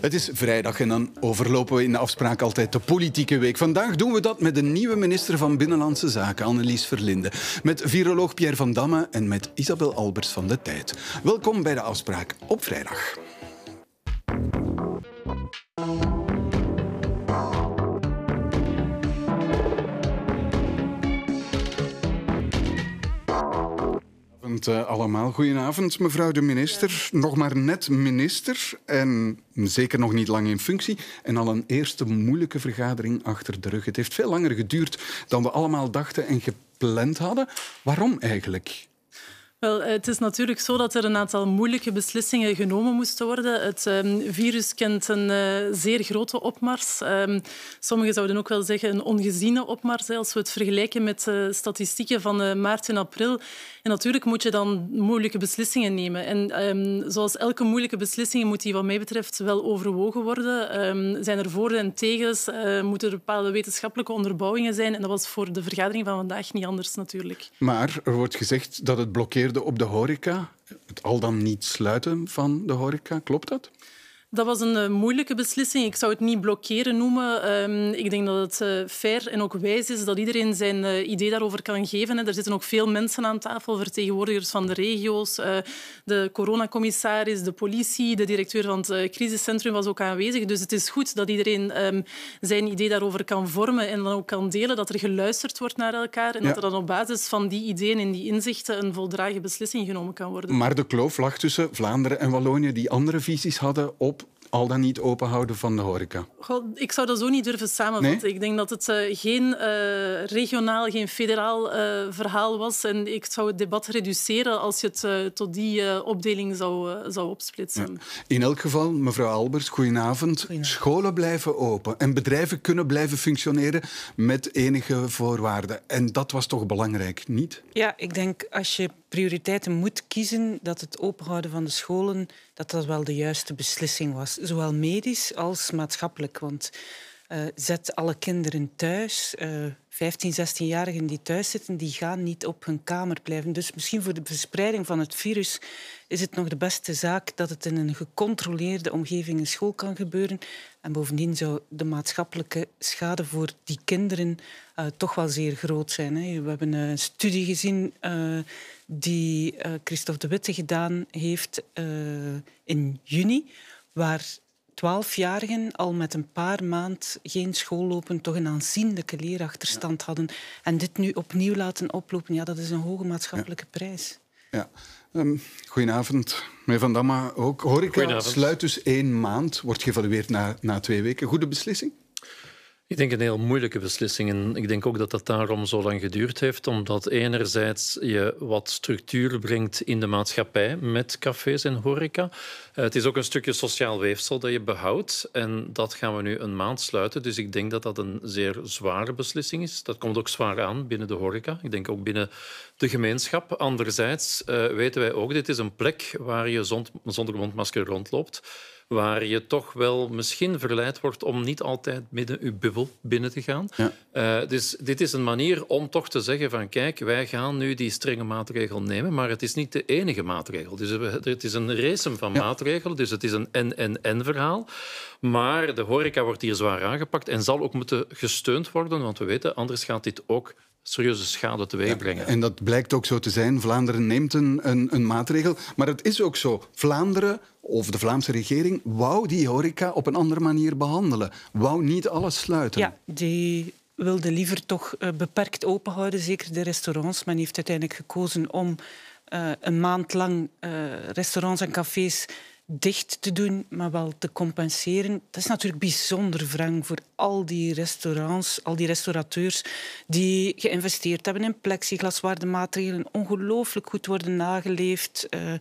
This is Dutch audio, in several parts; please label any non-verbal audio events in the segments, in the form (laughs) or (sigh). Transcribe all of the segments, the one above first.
Het is vrijdag en dan overlopen we in de afspraak altijd de politieke week. Vandaag doen we dat met de nieuwe minister van Binnenlandse Zaken, Annelies Verlinde. Met viroloog Pierre van Damme en met Isabel Albers van de Tijd. Welkom bij de afspraak op vrijdag. Goedenavond eh, allemaal. Goedenavond, mevrouw de minister. Nog maar net minister en zeker nog niet lang in functie. En al een eerste moeilijke vergadering achter de rug. Het heeft veel langer geduurd dan we allemaal dachten en gepland hadden. Waarom eigenlijk? Wel, eh, het is natuurlijk zo dat er een aantal moeilijke beslissingen genomen moesten worden. Het ehm, virus kent een eh, zeer grote opmars. Ehm, sommigen zouden ook wel zeggen een ongeziene opmars. Als we het vergelijken met de eh, statistieken van maart en april. En natuurlijk moet je dan moeilijke beslissingen nemen. En ehm, zoals elke moeilijke beslissing moet die wat mij betreft wel overwogen worden. zijn er voor- en tegens? moeten er bepaalde wetenschappelijke onderbouwingen zijn? En dat was voor de vergadering van vandaag niet anders natuurlijk. Maar er wordt gezegd dat het blokkeert op de horeca, het al dan niet sluiten van de horeca. Klopt dat? Dat was een eh, moeilijke beslissing. Ik zou het niet blokkeren noemen. Ehm, ik denk dat het eh, fair en ook wijs is dat iedereen zijn eh, idee daarover kan geven. Hè. Er zitten ook veel mensen aan tafel, vertegenwoordigers van de regio's, de coronacommissaris, de politie, de directeur van het crisiscentrum was ook aanwezig. Dus het is goed dat iedereen ehm, zijn idee daarover kan vormen en dan ook kan delen, dat er geluisterd wordt naar elkaar en dat er dan op basis van die ideeën en die inzichten een voldragen beslissing genomen kan worden. Maar de kloof lag tussen Vlaanderen en Wallonië, die andere visies hadden op al dan niet openhouden van de horeca? ik zou dat zo niet durven samenvatten. Ik denk dat het eh, geen eh, regionaal, geen federaal eh, verhaal was. En ik zou het debat reduceren als je het tot die opdeling zou, zou opsplitsen. In elk geval, mevrouw Albers, goedenavond. Scholen blijven open en bedrijven kunnen blijven functioneren met enige voorwaarden. En dat was toch belangrijk, niet? Ja, ik denk als je prioriteiten moet kiezen dat het openhouden van de scholen dat dat wel de juiste beslissing was. Zowel medisch als maatschappelijk. Want eh, zet alle kinderen thuis. Uh, 15, 16-jarigen die thuis zitten, die gaan niet op hun kamer blijven. Dus misschien voor de verspreiding van het virus is het nog de beste zaak dat het in een gecontroleerde omgeving in school kan gebeuren. En bovendien zou de maatschappelijke schade voor die kinderen eh, toch wel zeer groot zijn. Hè. We hebben een studie gezien eh, die Christophe de Witte gedaan heeft in juni, waar twaalfjarigen al met een paar maand geen school lopen toch een aanzienlijke leerachterstand hadden. En dit nu opnieuw laten oplopen, ja, dat is een hoge maatschappelijke prijs. Ja. Ehm, goedenavond, meneer Van Damme. ik horeca eh, sluit dus één maand, wordt geëvalueerd na, na twee weken. Goede beslissing? Ik denk een heel moeilijke beslissing. En ik denk ook dat dat daarom zo lang geduurd heeft, omdat enerzijds je wat structuur brengt in de maatschappij met cafés en horeca. Eh, het is ook een stukje sociaal weefsel dat je behoudt. En dat gaan we nu een maand sluiten. Dus ik denk dat dat een zeer zware beslissing is. Dat komt ook zwaar aan binnen de horeca. Ik denk ook binnen de gemeenschap. Anderzijds eh, weten wij ook, dit is een plek waar je zonder mondmasker rondloopt waar je toch wel misschien verleid wordt om niet altijd midden uw bubbel binnen te gaan. Eh, dus dit is een manier om toch te zeggen van kijk, wij gaan nu die strenge maatregel nemen, maar het is niet de enige maatregel. Dus eh, het is een racem van maatregelen, dus het is een en-en-en verhaal. Maar de horeca wordt hier zwaar aangepakt en zal ook moeten gesteund worden, want we weten, anders gaat dit ook serieuze schade te brengen. en dat blijkt ook zo te zijn. Vlaanderen neemt een, een, maatregel. Maar het is ook zo. Vlaanderen of de Vlaamse regering wou die horeca op een andere manier behandelen. Wou niet alles sluiten. Ja, die wilde liever toch eh, beperkt openhouden, zeker de restaurants. Men heeft uiteindelijk gekozen om eh, een maand lang eh, restaurants en cafés dicht te doen, maar wel te compenseren. Dat is natuurlijk bijzonder wrang voor al die restaurants, al die restaurateurs die geïnvesteerd hebben in plexiglas, waar de maatregelen ongelooflijk goed worden nageleefd. Eh,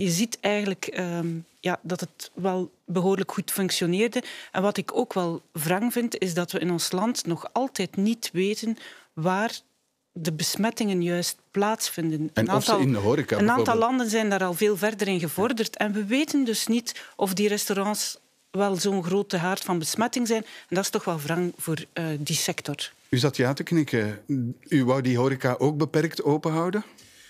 je ziet eigenlijk ehm, ja, dat het wel behoorlijk goed functioneerde. En wat ik ook wel wrang vind, is dat we in ons land nog altijd niet weten waar de besmettingen juist plaatsvinden. een aantal, een aantal landen zijn daar al veel verder in gevorderd. En we weten dus niet of die restaurants wel zo'n grote haard van besmetting zijn. En dat is toch wel wrang voor eh, die sector. U zat ja te knikken. U wou die horeca ook beperkt openhouden?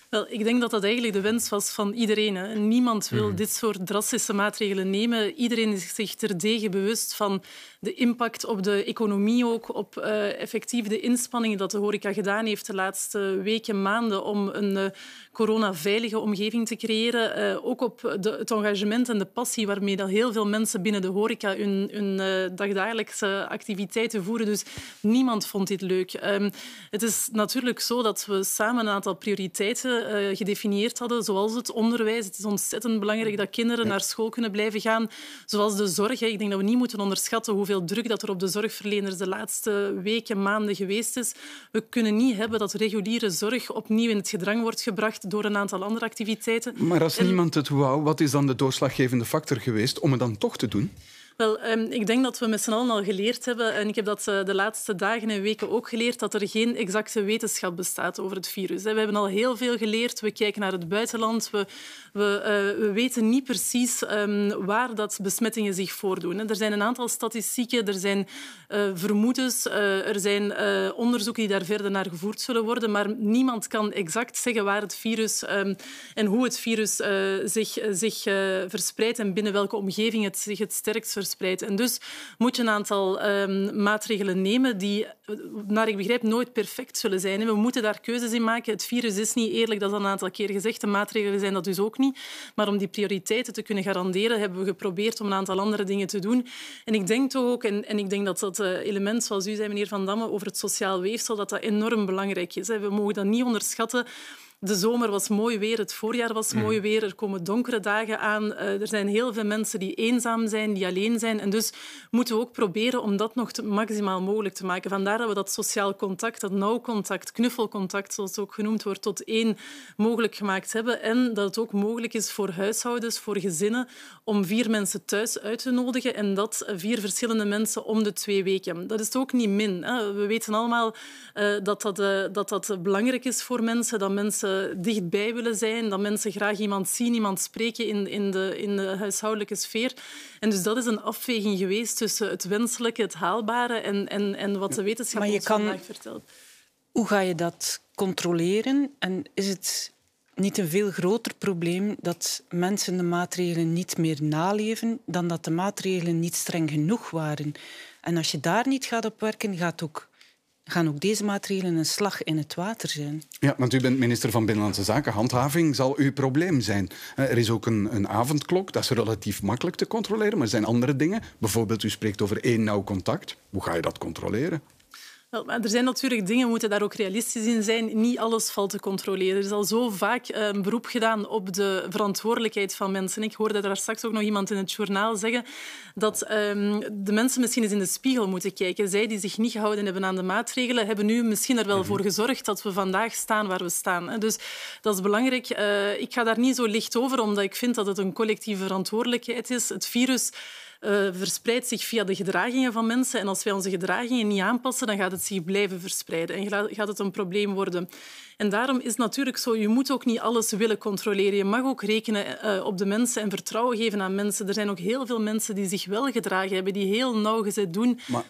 Wel, ik denk dat dat eigenlijk de wens was van iedereen. Hè. Niemand wil hmm. dit soort drastische maatregelen nemen. Iedereen is zich terdege bewust van de impact op de economie ook, op eh, effectief de inspanningen dat de horeca gedaan heeft de laatste weken, maanden om een corona eh, coronaveilige omgeving te creëren. Eh, ook op de, het engagement en de passie waarmee dat heel veel mensen binnen de horeca hun, hun dagdagelijkse activiteiten voeren. Dus niemand vond dit leuk. Ehm, het is natuurlijk zo dat we samen een aantal prioriteiten gedefinieerd hadden, zoals het onderwijs. Het is ontzettend belangrijk dat kinderen naar school kunnen blijven gaan, zoals de zorg. Ik denk dat we niet moeten onderschatten hoe hoeveel druk dat er op de zorgverleners de laatste weken, maanden geweest is. We kunnen niet hebben dat reguliere zorg opnieuw in het gedrang wordt gebracht door een aantal andere activiteiten. Maar als niemand het wou, wat is dan de doorslaggevende factor geweest om het dan toch te doen? Wel, ehm, ik denk dat we met z'n allen al geleerd hebben, en ik heb dat eh, de laatste dagen en weken ook geleerd, dat er geen exacte wetenschap bestaat over het virus. We hebben al heel veel geleerd. We kijken naar het buitenland. We, we, eh, we weten niet precies ehm, waar dat besmettingen zich voordoen. Er zijn een aantal statistieken, er zijn eh, vermoedens, er zijn onderzoeken die daar verder naar gevoerd zullen worden, maar niemand kan exact zeggen waar het virus ehm, en hoe het virus zich, zich verspreidt en binnen welke omgeving het zich het sterkst verspreidt en dus moet je een aantal ehm, maatregelen nemen die, naar ik begrijp, nooit perfect zullen zijn. We moeten daar keuzes in maken. Het virus is niet eerlijk, dat is al een aantal keer gezegd. De maatregelen zijn dat dus ook niet. Maar om die prioriteiten te kunnen garanderen, hebben we geprobeerd om een aantal andere dingen te doen. En ik denk ook, en, en ik denk dat dat eh, element, zoals u zei, meneer Van Damme, over het sociaal weefsel, dat dat enorm belangrijk is. We mogen dat niet onderschatten de zomer was mooi weer, het voorjaar was mhm. mooi weer, er komen donkere dagen aan. Eh, er zijn heel veel mensen die eenzaam zijn, die alleen zijn. En dus moeten we ook proberen om dat nog te, maximaal mogelijk te maken. Vandaar dat we dat sociaal contact, dat nauw contact, knuffelcontact, zoals het ook genoemd wordt, tot één mogelijk gemaakt hebben. En dat het ook mogelijk is voor huishoudens, voor gezinnen, om vier mensen thuis uit te nodigen. En dat eh, vier verschillende mensen om de twee weken. Dat is ook niet min. We weten allemaal eh, dat, dat, dat dat belangrijk is voor mensen, dat mensen eh, dichtbij willen zijn, dat mensen graag iemand zien, iemand spreken in, in, de, in de huishoudelijke sfeer. En dus dat is een afweging geweest tussen het wenselijke, het haalbare en, en, en wat de wetenschap maar je kan... vandaag vertelt. Hoe ga je dat controleren? En is het niet een veel groter probleem dat mensen de maatregelen niet meer naleven dan dat de maatregelen niet streng genoeg waren? En als je daar niet gaat op werken, gaat ook gaan ook deze maatregelen een slag in het water zijn. Ja, want u bent minister van Binnenlandse Zaken. Handhaving zal uw probleem zijn. Eh, er is ook een, een avondklok, dat is relatief makkelijk te controleren, maar er zijn andere dingen. Bijvoorbeeld, u spreekt over één nauw contact. Hoe ga je dat controleren? maar er zijn natuurlijk dingen, we moeten daar ook realistisch in zijn. Niet alles valt te controleren. Er is al zo vaak eh, een beroep gedaan op de verantwoordelijkheid van mensen. Ik hoorde daar straks ook nog iemand in het journaal zeggen dat ehm, de mensen misschien eens in de spiegel moeten kijken. Zij die zich niet gehouden hebben aan de maatregelen, hebben nu misschien er wel mhm. voor gezorgd dat we vandaag staan waar we staan. Dus dat is belangrijk. Eh, ik ga daar niet zo licht over, omdat ik vind dat het een collectieve verantwoordelijkheid is. Het virus uh, verspreidt zich via de gedragingen van mensen. En als wij onze gedragingen niet aanpassen, dan gaat het zich blijven verspreiden en gaat het een probleem worden. En daarom is natuurlijk zo, je moet ook niet alles willen controleren. Je mag ook rekenen eh, op de mensen en vertrouwen geven aan mensen. Er zijn ook heel veel mensen die zich wel gedragen hebben, die heel nauwgezet doen. Maar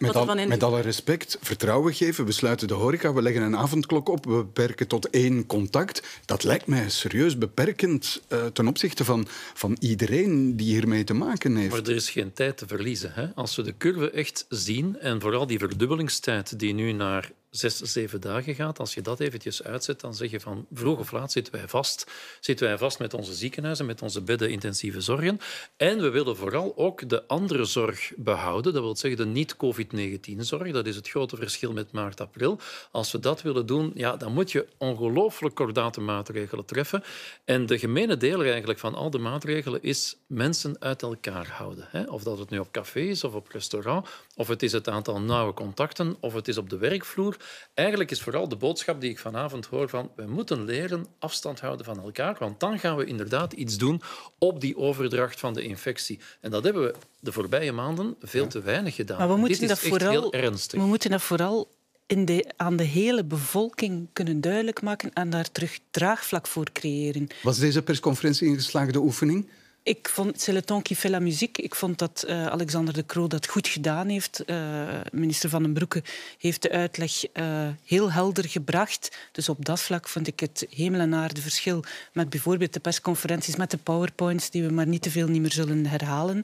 met, alle respect, vertrouwen geven, we sluiten de horeca, we leggen een avondklok op, we beperken tot één contact. Dat lijkt mij serieus beperkend eh, ten opzichte van, van iedereen die hiermee te maken heeft. Maar er is geen tijd te verliezen. Hè? Als we de curve echt zien en vooral die verdubbelingstijd die nu naar zes, zeven dagen gaat, als je dat eventjes uitzet, dan zeg je van vroeg of laat zitten wij vast. Zitten wij vast met onze ziekenhuizen, met onze bedden intensieve zorgen. En we willen vooral ook de andere zorg behouden. Dat wil zeggen de niet-COVID-19-zorg. Dat is het grote verschil met maart-april. Als we dat willen doen, ja, dan moet je ongelooflijk kordate maatregelen treffen. En de gemene deler eigenlijk van al de maatregelen is mensen uit elkaar houden. Of dat het nu op café is of op restaurant, of het is het aantal nauwe contacten, of het is op de werkvloer Eigenlijk is vooral de boodschap die ik vanavond hoor van we moeten leren afstand houden van elkaar, want dan gaan we inderdaad iets doen op die overdracht van de infectie. En dat hebben we de voorbije maanden veel te weinig gedaan. Maar we moeten dat vooral, heel ernstig. We moeten dat vooral in de, aan de hele bevolking kunnen duidelijk maken en daar terug draagvlak voor creëren. Was deze persconferentie een geslaagde oefening? Ik vond C'est le temps qui Ik vond dat eh, Alexander de Croo dat goed gedaan heeft. Eh, minister Van den Broeke heeft de uitleg eh, heel helder gebracht. Dus op dat vlak vond ik het hemel en aarde verschil met bijvoorbeeld de persconferenties met de powerpoints die we maar niet te veel niet meer zullen herhalen.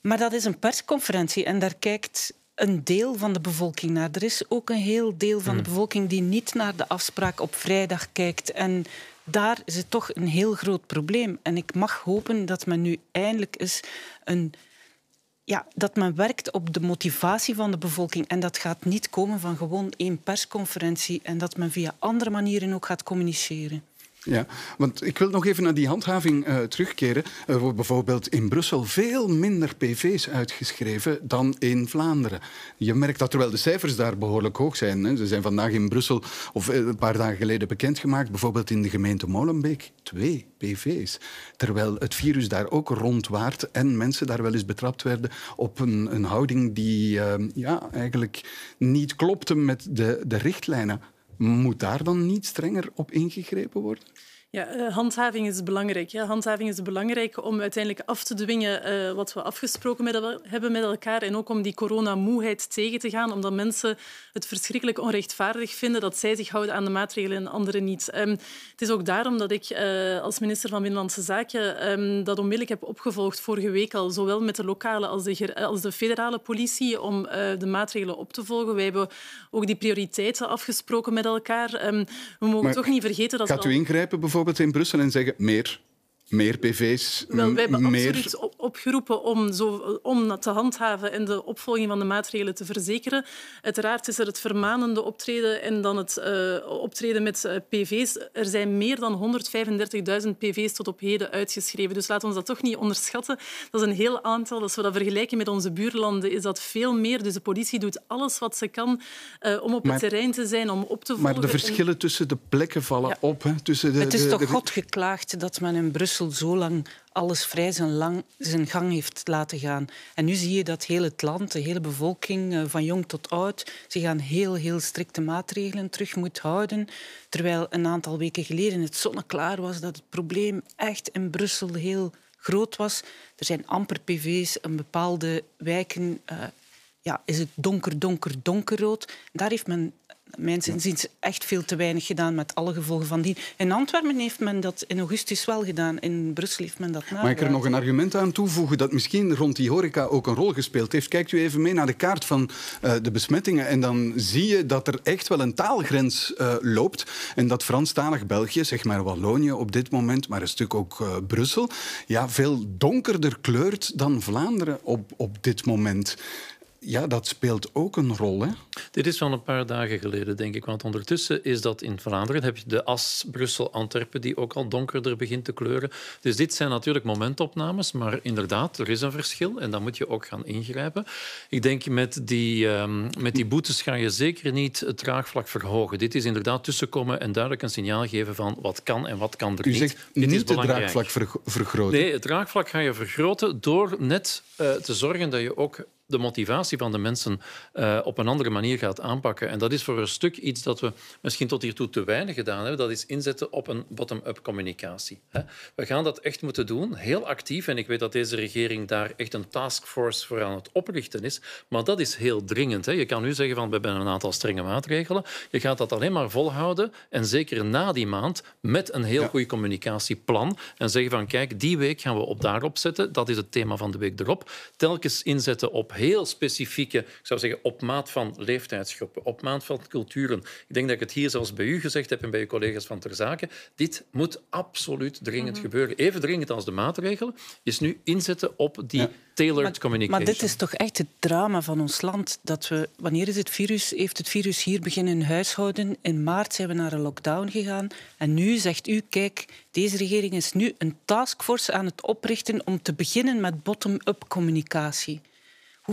Maar dat is een persconferentie en daar kijkt een deel van de bevolking naar. Er is ook een heel deel van de hmm. bevolking die niet naar de afspraak op vrijdag kijkt en daar zit toch een heel groot probleem. En ik mag hopen dat men nu eindelijk eens een ja, dat men werkt op de motivatie van de bevolking. En dat gaat niet komen van gewoon één persconferentie. En dat men via andere manieren ook gaat communiceren. Ja, want ik wil nog even naar die handhaving eh, terugkeren. Er wordt bijvoorbeeld in Brussel veel minder PV's uitgeschreven dan in Vlaanderen. Je merkt dat terwijl de cijfers daar behoorlijk hoog zijn. Hè. Ze zijn vandaag in Brussel, of eh, een paar dagen geleden bekendgemaakt, bijvoorbeeld in de gemeente Molenbeek, twee PV's. Terwijl het virus daar ook rondwaart en mensen daar wel eens betrapt werden op een, een houding die eh, ja, eigenlijk niet klopte met de, de richtlijnen. Moet daar dan niet strenger op ingegrepen worden? Ja, eh, handhaving is belangrijk. Ja. Handhaving is belangrijk om uiteindelijk af te dwingen eh, wat we afgesproken hebben met elkaar en ook om die coronamoeheid tegen te gaan, omdat mensen het verschrikkelijk onrechtvaardig vinden dat zij zich houden aan de maatregelen en anderen niet. Ehm, het is ook daarom dat ik eh, als minister van Binnenlandse Zaken ehm, dat onmiddellijk heb opgevolgd vorige week al, zowel met de lokale als de, als de federale politie, om de maatregelen op te volgen. Wij hebben ook die prioriteiten afgesproken met elkaar. Ehm, we mogen toch niet vergeten dat... Gaat u ingrijpen bijvoorbeeld? bijvoorbeeld in Brussel en zeggen meer meer PV's. Wel, hebben meer... absoluut opgeroepen om, zo, om dat te handhaven en de opvolging van de maatregelen te verzekeren. Uiteraard is er het vermanende optreden en dan het eh, optreden met eh, PV's. Er zijn meer dan 135.000 PV's tot op heden uitgeschreven. Dus laten we dat toch niet onderschatten. Dat is een heel aantal. Als we dat vergelijken met onze buurlanden, is dat veel meer. Dus de politie doet alles wat ze kan eh, om op het terrein te zijn, om op te volgen. Maar de verschillen tussen de plekken vallen op. Hè? Tussen de, het is toch God geklaagd dat men in Brussel Brussel zo lang alles vrij zijn, lang, zijn gang heeft laten gaan. En nu zie je dat heel het land, de hele bevolking, eh, van jong tot oud, zich aan heel, heel strikte maatregelen terug moet houden. Terwijl een aantal weken geleden het zonneklaar was dat het probleem echt in Brussel heel groot was. Er zijn amper PV's in bepaalde wijken. Eh, ja, is het donker, donker, donkerrood. Daar heeft men mijn is echt veel te weinig gedaan met alle gevolgen van die. In Antwerpen heeft men dat in augustus wel gedaan, in Brussel heeft men dat nagedacht. Mag ik er nog een argument aan toevoegen dat misschien rond die horeca ook een rol gespeeld heeft? Kijkt u even mee naar de kaart van eh, de besmettingen en dan zie je dat er echt wel een taalgrens eh, loopt en dat Franstalig België, zeg maar Wallonië op dit moment, maar een stuk ook eh, Brussel, ja, veel donkerder kleurt dan Vlaanderen op, op dit moment ja, dat speelt ook een rol. Hè? Dit is van een paar dagen geleden, denk ik. Want ondertussen is dat in Vlaanderen. heb je de as Brussel-Antwerpen, die ook al donkerder begint te kleuren. Dus dit zijn natuurlijk momentopnames. Maar inderdaad, er is een verschil. En dan moet je ook gaan ingrijpen. Ik denk, met die, um, met die boetes ga je zeker niet het draagvlak verhogen. Dit is inderdaad tussenkomen en duidelijk een signaal geven van wat kan en wat kan er niet. U zegt niet het draagvlak vergroten. Nee, het draagvlak ga je vergroten door net eh, te zorgen dat je ook de motivatie van de mensen eh, op een andere manier gaat aanpakken. En dat is voor een stuk iets dat we misschien tot hiertoe te weinig gedaan hebben. Dat is inzetten op een bottom-up communicatie. Hè. We gaan dat echt moeten doen, heel actief. En ik weet dat deze regering daar echt een taskforce voor aan het oprichten is. Maar dat is heel dringend. Hè. Je kan nu zeggen van we hebben een aantal strenge maatregelen. Je gaat dat alleen maar volhouden. En zeker na die maand met een heel ja. goed communicatieplan. En zeggen van kijk, die week gaan we op daarop zetten. Dat is het thema van de week erop. Telkens inzetten op heel specifieke, ik zou zeggen, op maat van leeftijdsgroepen, op maat van culturen. Ik denk dat ik het hier zelfs bij u gezegd heb en bij uw collega's van ter zake. Dit moet absoluut dringend mhm. gebeuren. Even dringend als de maatregelen, is nu inzetten op die tailored communicatie. Maar dit is toch echt het drama van ons land. Dat we, wanneer is het virus, heeft het virus hier beginnen in huishouden. In maart zijn we naar een lockdown gegaan. En nu zegt u, kijk, deze regering is nu een taskforce aan het oprichten om te beginnen met bottom-up communicatie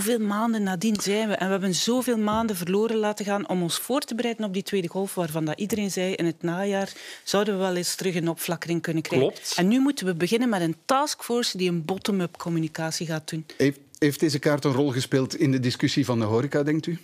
hoeveel maanden nadien zijn we? En we hebben zoveel maanden verloren laten gaan om ons voor te bereiden op die tweede golf, waarvan dat iedereen zei in het najaar zouden we wel eens terug een opflakkering kunnen krijgen. Klopt. En nu moeten we beginnen met een taskforce die een bottom-up communicatie gaat doen. Heeft, heeft deze kaart een rol gespeeld in de discussie van de horeca, denkt u?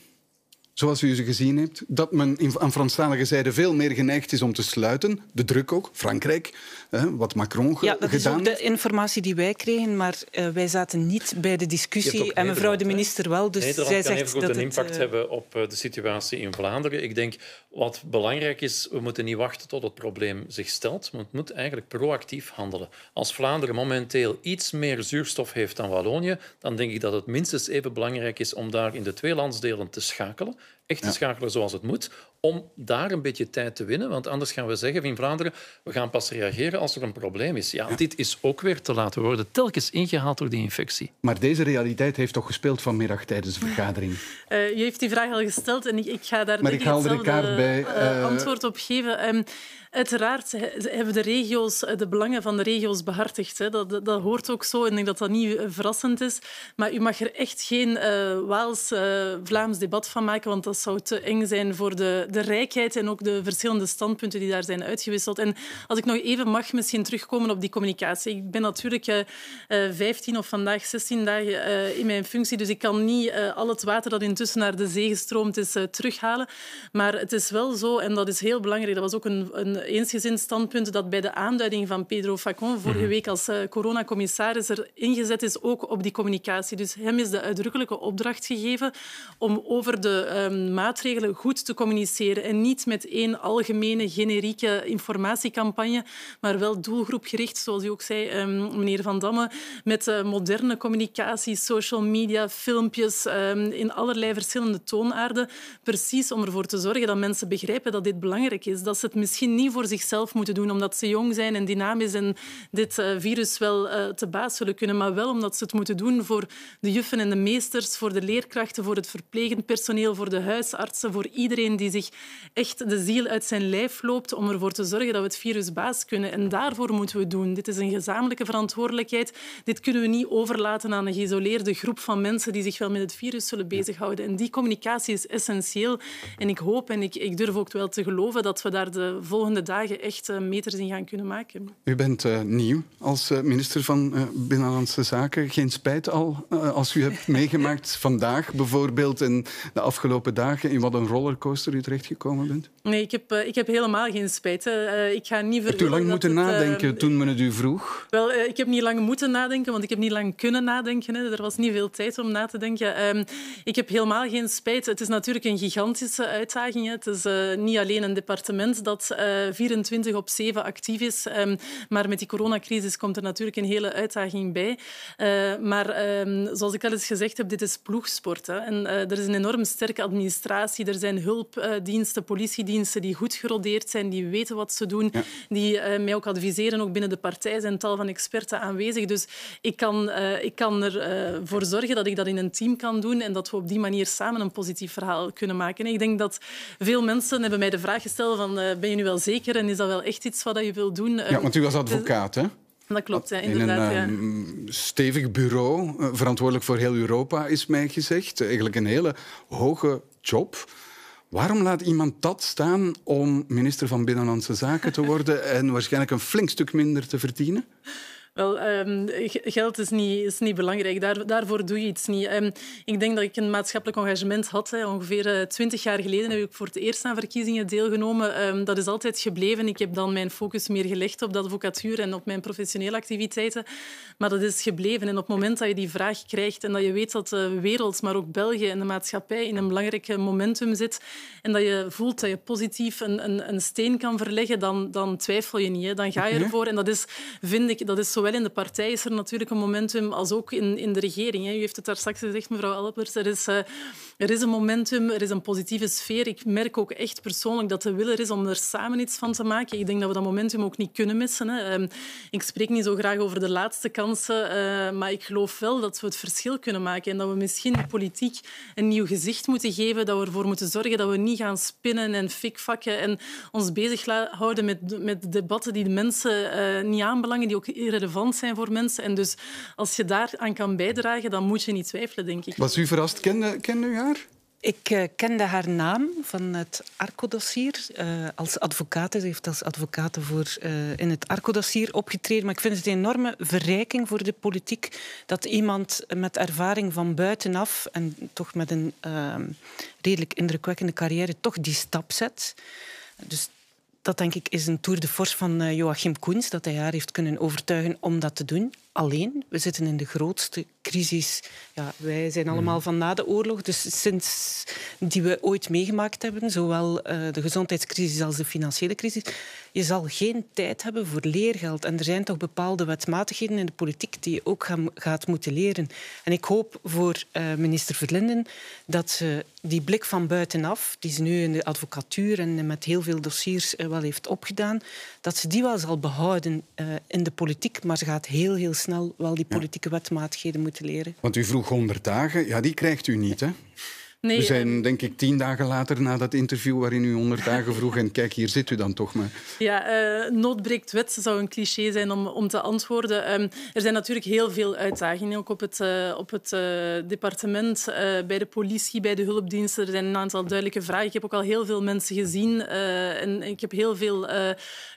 zoals u ze gezien hebt, dat men aan Franstalige zijde veel meer geneigd is om te sluiten. De druk ook, Frankrijk, hè, wat Macron gedaan. ja, dat is ook de informatie die wij kregen, maar eh, wij zaten niet bij de discussie en mevrouw de minister wel. Dus zij zegt kan even dat een impact eh, hebben op eh, de situatie in Vlaanderen. Ik denk, wat belangrijk is, we moeten niet wachten tot het probleem zich stelt, maar het moet eigenlijk proactief handelen. Als Vlaanderen momenteel iets meer zuurstof heeft dan Wallonië, dan denk ik dat het minstens even belangrijk is om daar in de twee landsdelen te schakelen echt te schakelen zoals het moet, om daar een beetje tijd te winnen. Want anders gaan we zeggen in Vlaanderen, we gaan pas reageren als er een probleem is. Ja, dit is ook weer te laten worden, telkens ingehaald door die infectie. Maar deze realiteit heeft toch gespeeld vanmiddag tijdens de vergadering? Eh, je u heeft die vraag al gesteld en ik, ga daar maar ik kaart bij, eh, eh, antwoord op geven. Ehm, Uiteraard hebben de regio's eh, de belangen van de regio's behartigd. Hè. Dat, dat, hoort ook zo. En ik denk dat dat niet eh, verrassend is. Maar u mag er echt geen uh, eh, Waals-Vlaams debat van maken, want dat zou te eng zijn voor de, de rijkheid en ook de verschillende standpunten die daar zijn uitgewisseld. En als ik nog even mag misschien terugkomen op die communicatie. Ik ben natuurlijk uh, 15 of vandaag 16 dagen in mijn functie, dus ik kan niet al het water dat intussen naar de zee gestroomd is terughalen. Maar het is wel zo, en dat is heel belangrijk, dat was ook een, een eh, eensgezind standpunt dat bij de aanduiding van Pedro Facon vorige mhm. week als eh, coronacommissaris er ingezet is ook op die communicatie. Dus hem is de uitdrukkelijke opdracht gegeven om over de ehm, maatregelen goed te communiceren en niet met één algemene generieke informatiecampagne, maar wel doelgroepgericht, zoals u ook zei, ehm, meneer Van Damme, met eh, moderne communicatie, social media, filmpjes ehm, in allerlei verschillende toonaarden, precies om ervoor te zorgen dat mensen begrijpen dat dit belangrijk is, dat ze het misschien niet voor zichzelf moeten doen, omdat ze jong zijn en dynamisch en dit eh, virus wel eh, te baas zullen kunnen, maar wel omdat ze het moeten doen voor de juffen en de meesters, voor de leerkrachten, voor het verplegend personeel, voor de huisartsen, voor iedereen die zich echt de ziel uit zijn lijf loopt om ervoor te zorgen dat we het virus baas kunnen. En daarvoor moeten we het doen. Dit is een gezamenlijke verantwoordelijkheid. Dit kunnen we niet overlaten aan een geïsoleerde groep van mensen die zich wel met het virus zullen bezighouden. En die communicatie is essentieel. En ik hoop en ik, ik durf ook wel te geloven dat we daar de volgende dagen echt eh, meters in gaan kunnen maken. U bent eh, nieuw als eh, minister van Binnenlandse Zaken. Geen spijt al als u hebt (laughs) meegemaakt vandaag bijvoorbeeld en de afgelopen dagen in wat een rollercoaster u terecht gekomen bent? Nee, ik heb, ik heb helemaal geen spijt. ik ga niet u lang moeten nadenken toen men het u vroeg? Wel, ik heb niet lang moeten nadenken, want ik heb niet lang kunnen nadenken. Hè. Er was niet veel tijd om na te denken. Ehm, ik heb helemaal geen spijt. Het is natuurlijk een gigantische uitdaging. Het is niet alleen een departement dat 24 op 7 actief is. Ehm, maar met die coronacrisis komt er natuurlijk een hele uitdaging bij. Eh, maar ehm, zoals ik al eens gezegd heb, dit is ploegsport. Hè. En eh, er is een enorm sterke administratie. Er zijn hulpdiensten, politiediensten die goed gerodeerd zijn, die weten wat ze doen, die eh, mij ook adviseren. Ook binnen de partij zijn tal van experten aanwezig. Dus ik kan, ik kan ervoor zorgen dat ik dat in een team kan doen en dat we op die manier samen een positief verhaal kunnen maken. Ik denk dat veel mensen hebben mij de vraag gesteld van ben je nu wel zeker en is dat wel echt iets wat je wil doen. Eh? Ja, want u was advocaat, hè? Dat klopt, ja, inderdaad. In een ehm, stevig bureau, eh, verantwoordelijk voor heel Europa, is mij gezegd. Eigenlijk een hele hoge job. Waarom laat iemand dat staan om minister van Binnenlandse Zaken te worden en waarschijnlijk een flink stuk minder te verdienen? Wel, ehm, geld is niet, is niet belangrijk. Daar, daarvoor doe je iets niet. Ehm, ik denk dat ik een maatschappelijk engagement had. Hè. Ongeveer eh, twintig jaar geleden heb ik voor het eerst aan verkiezingen deelgenomen. Um, dat is altijd gebleven. Ik heb dan mijn focus meer gelegd op de advocatuur en op mijn professionele activiteiten. Maar dat is gebleven. En op het moment dat je die vraag krijgt en dat je weet dat de wereld, maar ook België en de maatschappij in een belangrijk momentum zit en dat je voelt dat je positief een, een, een steen kan verleggen, dan, dan twijfel je niet. Hè. Dan ga je mhm. ervoor. En dat is, vind ik, dat is zo zowel in de partij is er natuurlijk een momentum als ook in, in de regering. Hè. U heeft het daar straks gezegd, mevrouw Alpers. Er is eh, er is een momentum, er is een positieve sfeer. Ik merk ook echt persoonlijk dat de wil er is om er samen iets van te maken. Ik denk dat we dat momentum ook niet kunnen missen. Hè. Ehm, ik spreek niet zo graag over de laatste kansen, eh, maar ik geloof wel dat we het verschil kunnen maken en dat we misschien politiek een nieuw gezicht moeten geven, dat we ervoor moeten zorgen dat we niet gaan spinnen en fikvakken en ons bezighouden met, met debatten die de mensen eh, niet aanbelangen, die ook irrelevant zijn voor mensen. En dus als je daar aan kan bijdragen, dan moet je niet twijfelen, denk ik. Was u verrast? Ken, ken u haar? Ik eh, kende haar naam van het Arco-dossier. Eh, als advocaat, ze heeft als advocaat voor, eh, in het Arco-dossier opgetreden. Maar ik vind het een enorme verrijking voor de politiek dat iemand met ervaring van buitenaf en toch met een ehm, redelijk indrukwekkende carrière toch die stap zet. Dus dat denk ik is een tour de force van Joachim Koens, dat hij haar heeft kunnen overtuigen om dat te doen alleen. We zitten in de grootste crisis. Ja, wij zijn allemaal van na de oorlog, dus sinds die we ooit meegemaakt hebben, zowel eh, de gezondheidscrisis als de financiële crisis. Je zal geen tijd hebben voor leergeld. En er zijn toch bepaalde wetmatigheden in de politiek die je ook gaat moeten leren. En ik hoop voor eh, minister Verlinden dat ze die blik van buitenaf, die ze nu in de advocatuur en met heel veel dossiers eh, wel heeft opgedaan, dat ze die wel zal behouden in de politiek, maar ze gaat heel, heel snel wel die politieke ja. moeten leren. Want u vroeg 100 dagen, ja, die krijgt u niet, hè? we zijn eh, denk ik tien dagen later na dat interview waarin u honderd dagen vroeg en kijk, hier zit u dan toch maar. Ja, uh, eh, nood breekt wet zou een cliché zijn om, om te antwoorden. Ehm, er zijn natuurlijk heel veel uitdagingen, ook op het, eh, op het departement, bij de politie, bij de hulpdiensten. Er zijn een aantal duidelijke vragen. Ik heb ook al heel veel mensen gezien en ik heb heel veel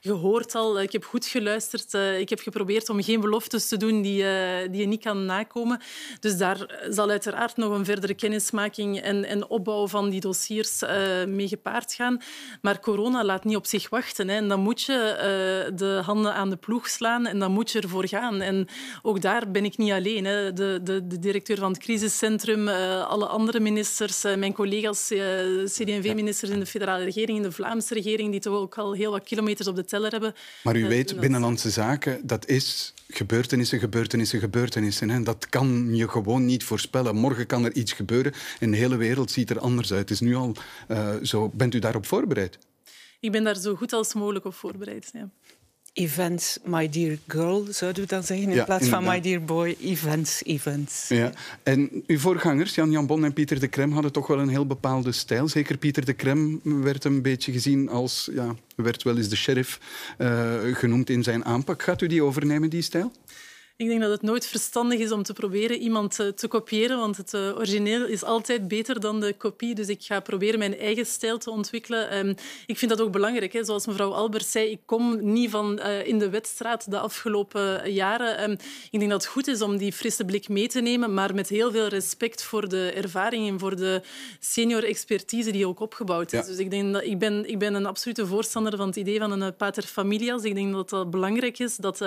gehoord al. Ik heb goed geluisterd. ik heb geprobeerd om geen beloftes te doen die, die je niet kan nakomen. Dus daar zal uiteraard nog een verdere kennismaking en en, opbouw van die dossiers uh, mee gepaard gaan. Maar corona laat niet op zich wachten. Hè. En dan moet je eh, de handen aan de ploeg slaan en dan moet je ervoor gaan. En ook daar ben ik niet alleen. Hè. De, de, de, directeur van het crisiscentrum, eh, alle andere ministers, mijn collega's, CD&V-ministers in de federale regering, in de Vlaamse regering, die toch ook al heel wat kilometers op de teller hebben. Maar u weet, binnenlandse zaken, dat is gebeurtenissen, gebeurtenissen, gebeurtenissen. Hè. Dat kan je gewoon niet voorspellen. Morgen kan er iets gebeuren in de hele wereld ziet er anders uit. is nu al eh, zo. Bent u daarop voorbereid? Ik ben daar zo goed als mogelijk op voorbereid. Ja. Events, my dear girl, zouden we dan zeggen, in plaats van my dear boy, events, events. Ja. En uw voorgangers, Jan-Jan Bon en Pieter de Krem, hadden toch wel een heel bepaalde stijl. Zeker Pieter de Krem werd een beetje gezien als, ja, werd wel eens de sheriff eh, genoemd in zijn aanpak. Gaat u die overnemen, die stijl? Ik denk dat het nooit verstandig is om te proberen iemand eh, te kopiëren, want het eh, origineel is altijd beter dan de kopie. Dus ik ga proberen mijn eigen stijl te ontwikkelen. Ehm, ik vind dat ook belangrijk. Hè. Zoals mevrouw Albers zei, ik kom niet van eh, in de wedstrijd de afgelopen jaren. Ehm, ik denk dat het goed is om die frisse blik mee te nemen, maar met heel veel respect voor de ervaring en voor de senior expertise die ook opgebouwd is. Dus ik, denk dat, ik, ben, ik ben een absolute voorstander van het idee van een pater familias. Ik denk dat dat belangrijk is, dat,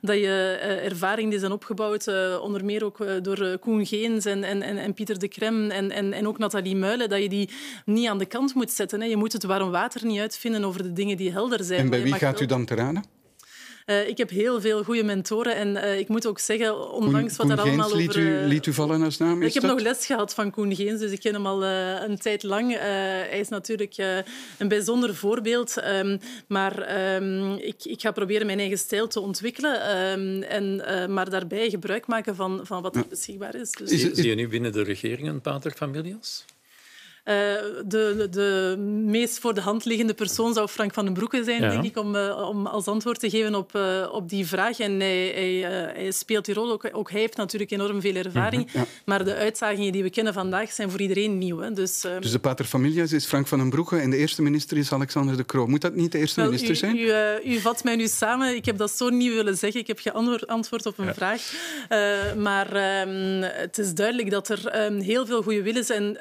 dat je ervaring die zijn opgebouwd, eh, onder meer ook eh, door eh, Koen Geens en, en, en Pieter de Krem en, en, en ook Nathalie Muilen, dat je die niet aan de kant moet zetten. Hè. Je moet het warm water niet uitvinden over de dingen die helder zijn. En bij wie gaat u dan te eh, ik heb heel veel goede mentoren en eh, ik moet ook zeggen, ondanks wat er allemaal liet over... U, eh, liet u vallen als naam? ik heb nog les gehad van Koen Geens, dus ik ken hem al een tijd lang. hij is natuurlijk een bijzonder voorbeeld, ehm, maar ehm, ik, ik, ga proberen mijn eigen stijl te ontwikkelen, ehm, en, maar daarbij gebruik maken van, van wat er beschikbaar is. Dus... Zie, je nu binnen de regering een pater familias? Eh, de, de meest voor de hand liggende persoon zou Frank van den Broeke zijn, denk ik, om, eh, om als antwoord te geven op, eh, op die vraag. En hij, speelt die rol. Ook, ook, hij heeft natuurlijk enorm veel ervaring. Mhm, maar de uitdagingen die we kennen vandaag zijn voor iedereen nieuw. Hè. Dus, ehm, dus de paterfamilias is Frank van den Broeke en de eerste minister is Alexander de Croo. Moet dat niet de eerste minister zijn? U, u, vat mij nu samen. Ik heb dat zo niet willen zeggen. Ik heb geantwoord op een vraag. maar ehm, het is duidelijk dat er ehm, heel veel goede willen zijn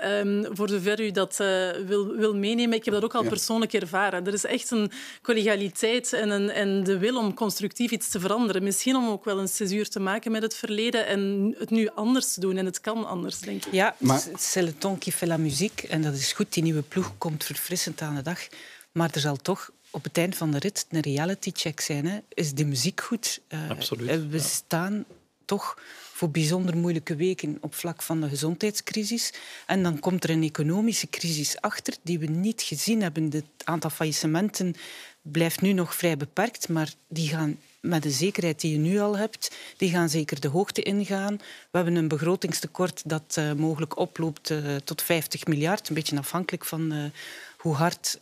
voor de ver u dat eh, wil, wil meenemen. Ik heb dat ook al persoonlijk ervaren. Er is echt een collegialiteit en, de wil om constructief iets te veranderen. Misschien om ook wel een césuur te maken met het verleden en het nu anders te doen. En het kan anders, denk ik. Ja, maar... c'est le ton qui fait la muziek. En dat is goed. Die nieuwe ploeg komt verfrissend aan de dag. Maar er zal toch op het eind van de rit een reality check zijn. Hè. Is de muziek goed? Uh, Absoluut. Eh, we staan toch voor bijzonder moeilijke weken op vlak van de gezondheidscrisis. En dan komt er een economische crisis achter die we niet gezien hebben. Het aantal faillissementen blijft nu nog vrij beperkt, maar die gaan met de zekerheid die je nu al hebt, die gaan zeker de hoogte ingaan. We hebben een begrotingstekort dat eh, mogelijk oploopt eh, tot 50 miljard, een beetje afhankelijk van eh, hoe hard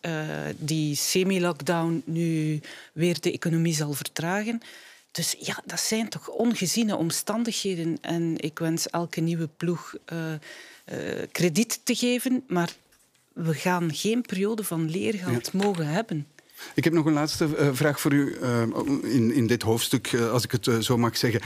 die semi-lockdown nu weer de economie zal vertragen. Dus ja, dat zijn toch ongeziene omstandigheden. En ik wens elke nieuwe ploeg eh, eh, krediet te geven, maar we gaan geen periode van leergeld mogen hebben. Ik heb nog een laatste eh, vraag voor u in, in dit hoofdstuk, als ik het zo mag zeggen.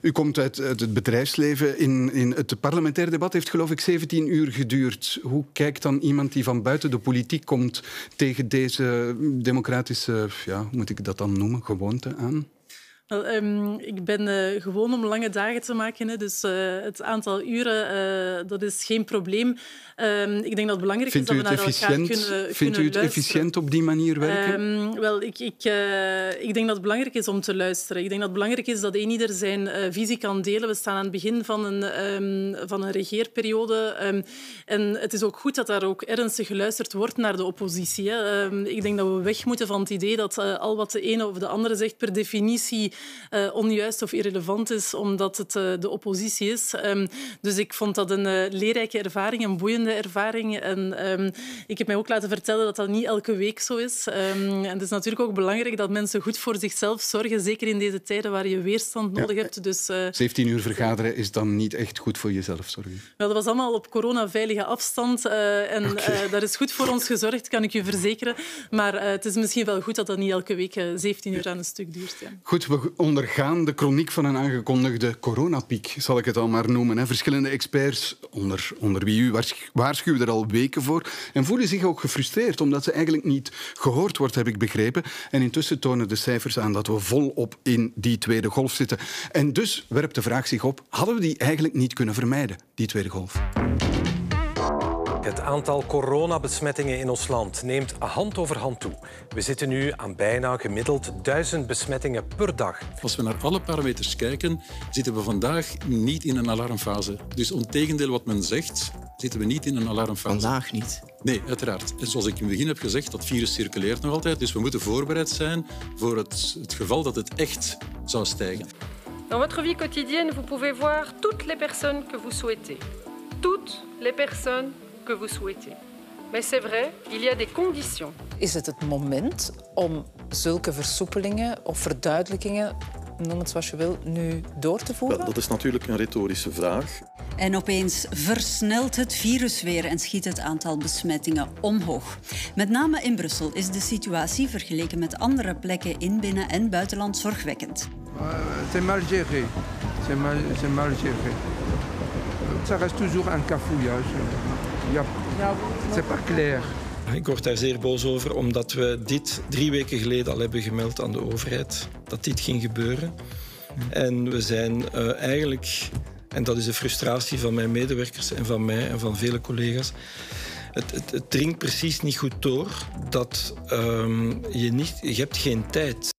u komt uit, het bedrijfsleven. In, in het parlementair debat heeft geloof ik 17 uur geduurd. Hoe kijkt dan iemand die van buiten de politiek komt tegen deze democratische, ja, moet ik dat dan noemen, gewoonte aan? Ehm, ik ben eh, gewoon om lange dagen te maken, hè, dus eh, het aantal uren eh, dat is geen probleem. Ehm, ik denk dat het belangrijk is dat we naar efficiënt? elkaar kunnen, luisteren. Vindt u het efficiënt op die manier werken? Ehm, wel, ik, ik, ik denk dat het belangrijk is om te luisteren. Ik denk dat het belangrijk is dat een ieder zijn visie kan delen. We staan aan het begin van een, van een regeerperiode. en het is ook goed dat daar ook ernstig geluisterd wordt naar de oppositie. Hè. ik denk dat we weg moeten van het idee dat al wat de ene of de andere zegt per definitie eh, onjuist of irrelevant is omdat het eh, de oppositie is. Ehm, dus ik vond dat een eh, leerrijke ervaring, een boeiende ervaring. En ehm, ik heb mij ook laten vertellen dat dat niet elke week zo is. Ehm, en het is natuurlijk ook belangrijk dat mensen goed voor zichzelf zorgen, zeker in deze tijden waar je weerstand nodig hebt. Dus, 17 uur vergaderen is dan niet echt goed voor jezelf zorgen? Wel, dat was allemaal op corona-veilige afstand. en daar is goed voor ons gezorgd, kan ik je verzekeren. Maar het is misschien wel goed dat dat niet elke week 17 uur aan een stuk duurt. Ja. Goed, we ondergaan de chroniek van een aangekondigde coronapiek, zal ik het al maar noemen. Hè. Verschillende experts, onder, onder wie u waarschuwen er al weken voor, en voelen zich ook gefrustreerd omdat ze eigenlijk niet gehoord wordt, heb ik begrepen. En intussen tonen de cijfers aan dat we volop in die tweede golf zitten. En dus werpt de vraag zich op, hadden we die eigenlijk niet kunnen vermijden, die tweede golf? Het aantal coronabesmettingen in ons land neemt hand over hand toe. We zitten nu aan bijna gemiddeld duizend besmettingen per dag. Als we naar alle parameters kijken, zitten we vandaag niet in een alarmfase. Dus ontegendeel wat men zegt, zitten we niet in een alarmfase. Vandaag niet? Nee, uiteraard. En zoals ik in het begin heb gezegd, dat virus circuleert nog altijd. Dus we moeten voorbereid zijn voor het, het geval dat het echt zou stijgen. Dans votre vie quotidienne, vous pouvez voir toutes les personnes que vous souhaitez. Toutes les personnes que vous souhaitez. Mais c'est vrai, il Is het het moment om zulke versoepelingen of verduidelijkingen, noem het zoals je wil, nu door te voeren? dat is natuurlijk een retorische vraag. En opeens versnelt het virus weer en schiet het aantal besmettingen omhoog. Met name in Brussel is de situatie vergeleken met andere plekken in binnen- en buitenland zorgwekkend. Eh, c'est mal géré. C'est mal, mal géré. Ça reste toujours un cafouillage ja, is pas clair. Ah, ik word daar zeer boos over, omdat we dit drie weken geleden al hebben gemeld aan de overheid dat dit ging gebeuren. En we zijn eh, eigenlijk, en dat is de frustratie van mijn medewerkers en van mij en van vele collega's, het, het, het dringt precies niet goed door dat ehm, je niet, je hebt geen tijd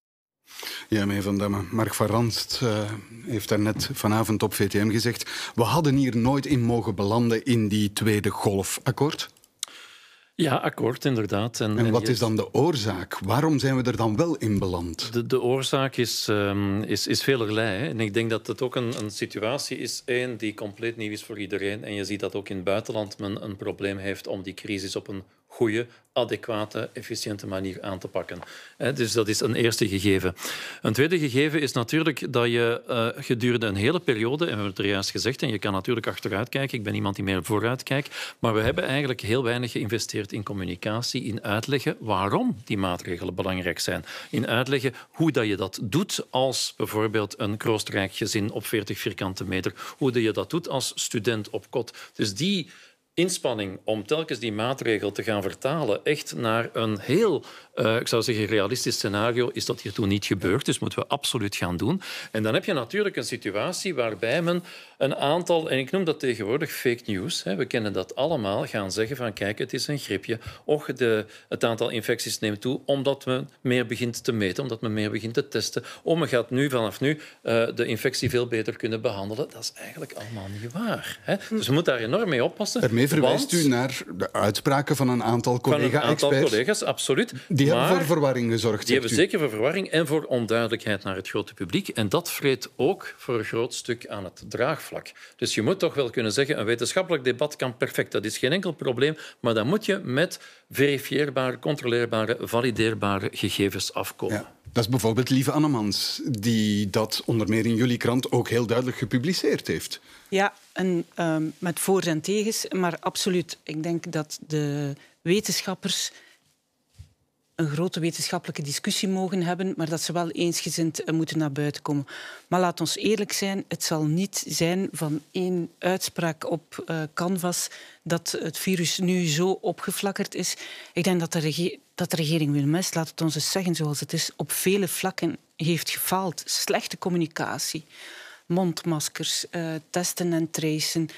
ja, meneer Van Damme. Mark van Ranst uh, heeft daarnet vanavond op VTM gezegd... we hadden hier nooit in mogen belanden in die tweede golf. Akkoord? Ja, akkoord, inderdaad. En, en wat is dan de oorzaak? Waarom zijn we er dan wel in beland? De, de oorzaak is, um, is, is velerlei. En ik denk dat het ook een, een situatie is, één, die compleet nieuw is voor iedereen. En je ziet dat ook in het buitenland men een probleem heeft om die crisis op een goede, adequate, efficiënte manier aan te pakken. dus dat is een eerste gegeven. Een tweede gegeven is natuurlijk dat je eh, gedurende een hele periode, en we hebben het er juist gezegd, en je kan natuurlijk achteruit kijken, ik ben iemand die meer vooruit kijkt, maar we hebben eigenlijk heel weinig geïnvesteerd in communicatie, in uitleggen waarom die maatregelen belangrijk zijn, in uitleggen hoe dat je dat doet als bijvoorbeeld een kroostrijk gezin op 40 vierkante meter, hoe dat je dat doet als student op kot. Dus die inspanning om telkens die maatregel te gaan vertalen echt naar een heel, eh, ik zou zeggen, realistisch scenario, is dat hiertoe niet gebeurd. Dus moeten we absoluut gaan doen. En dan heb je natuurlijk een situatie waarbij men een aantal, en ik noem dat tegenwoordig fake news, hè, we kennen dat allemaal, gaan zeggen van kijk, het is een griepje. Och, de, het aantal infecties neemt toe omdat men meer begint te meten, omdat men meer begint te testen. Oh, men gaat nu vanaf nu eh, de infectie veel beter kunnen behandelen. Dat is eigenlijk allemaal niet waar. Hè. Dus we moeten daar enorm mee oppassen verwijst u naar de uitspraken van een aantal collega-experts. een aantal collega's, absoluut. Die hebben voor verwarring gezorgd, Die hebben zeker voor verwarring en voor onduidelijkheid naar het grote publiek. En dat vreet ook voor een groot stuk aan het draagvlak. Dus je moet toch wel kunnen zeggen, een wetenschappelijk debat kan perfect. Dat is geen enkel probleem. Maar dan moet je met verifieerbare, controleerbare, valideerbare gegevens afkomen. Ja. Dat is bijvoorbeeld Lieve Annemans, die dat onder meer in jullie krant ook heel duidelijk gepubliceerd heeft. Ja, en, ehm, met voor en tegens, maar absoluut. Ik denk dat de wetenschappers een grote wetenschappelijke discussie mogen hebben, maar dat ze wel eensgezind eh, moeten naar buiten komen. Maar laat ons eerlijk zijn, het zal niet zijn van één uitspraak op eh, Canvas dat het virus nu zo opgeflakkerd is. Ik denk dat de, dat de regering Wilmes, laat het ons eens zeggen zoals het is, op vele vlakken heeft gefaald. Slechte communicatie, mondmaskers, eh, testen en tracen.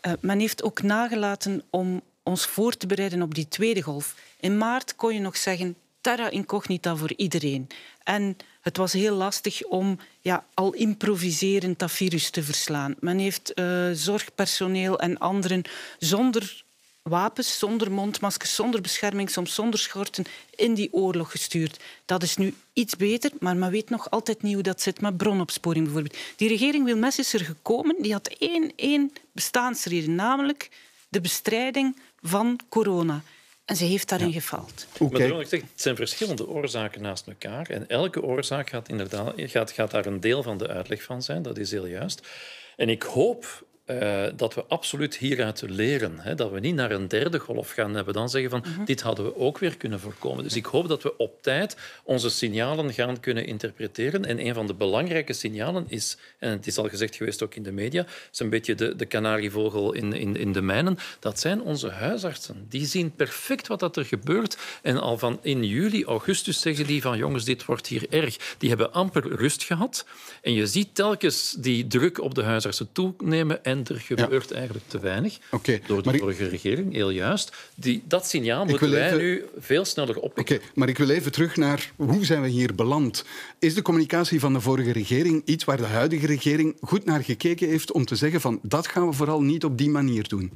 Eh, men heeft ook nagelaten om ons voor te bereiden op die tweede golf. In maart kon je nog zeggen, terra incognita voor iedereen. En het was heel lastig om ja, al improviserend dat virus te verslaan. Men heeft eh, zorgpersoneel en anderen zonder wapens, zonder mondmaskers, zonder bescherming, soms zonder schorten, in die oorlog gestuurd. Dat is nu iets beter, maar men weet nog altijd niet hoe dat zit met bronopsporing bijvoorbeeld. Die regering Wilmes is er gekomen, die had één, één bestaansreden, namelijk de bestrijding van corona. En ze heeft daarin ja. gefaald. Okay. Maar zeg, het zijn verschillende oorzaken naast elkaar. En elke oorzaak gaat, inderdaad, gaat, gaat daar een deel van de uitleg van zijn. Dat is heel juist. En ik hoop eh, dat we absoluut hieruit leren. Hè, dat we niet naar een derde golf gaan hebben. Dan zeggen van, mhm. dit hadden we ook weer kunnen voorkomen. Dus ik hoop dat we op tijd onze signalen gaan kunnen interpreteren. En een van de belangrijke signalen is, en het is al gezegd geweest ook in de media, is een beetje de, de kanarievogel in, in, in de mijnen. Dat zijn onze huisartsen. Die zien perfect wat dat er gebeurt. En al van in juli, augustus zeggen die van, jongens, dit wordt hier erg. Die hebben amper rust gehad. En je ziet telkens die druk op de huisartsen toenemen en er gebeurt eigenlijk te weinig door de vorige regering, heel juist. Die, dat signaal moeten wij nu veel sneller oppikken. Oké, maar ik wil even terug naar hoe zijn we hier beland. Is de communicatie van de vorige regering iets waar de huidige regering goed naar gekeken heeft om te zeggen van dat gaan we vooral niet op die manier doen?